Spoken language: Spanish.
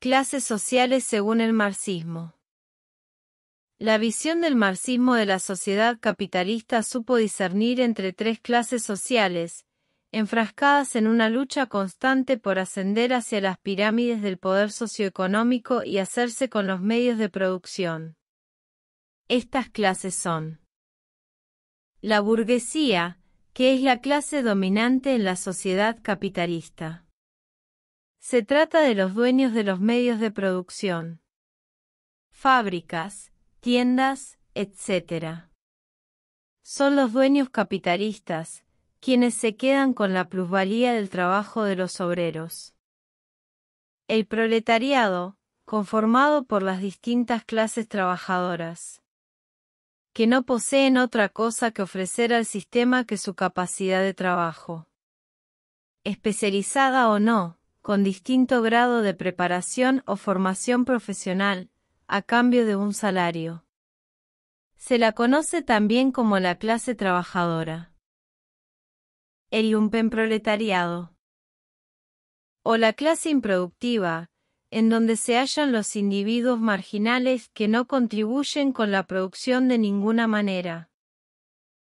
Clases sociales según el marxismo. La visión del marxismo de la sociedad capitalista supo discernir entre tres clases sociales, enfrascadas en una lucha constante por ascender hacia las pirámides del poder socioeconómico y hacerse con los medios de producción. Estas clases son la burguesía, que es la clase dominante en la sociedad capitalista. Se trata de los dueños de los medios de producción. Fábricas, tiendas, etc. Son los dueños capitalistas, quienes se quedan con la plusvalía del trabajo de los obreros. El proletariado, conformado por las distintas clases trabajadoras, que no poseen otra cosa que ofrecer al sistema que su capacidad de trabajo. Especializada o no, con distinto grado de preparación o formación profesional, a cambio de un salario. Se la conoce también como la clase trabajadora. El proletariado. O la clase improductiva, en donde se hallan los individuos marginales que no contribuyen con la producción de ninguna manera.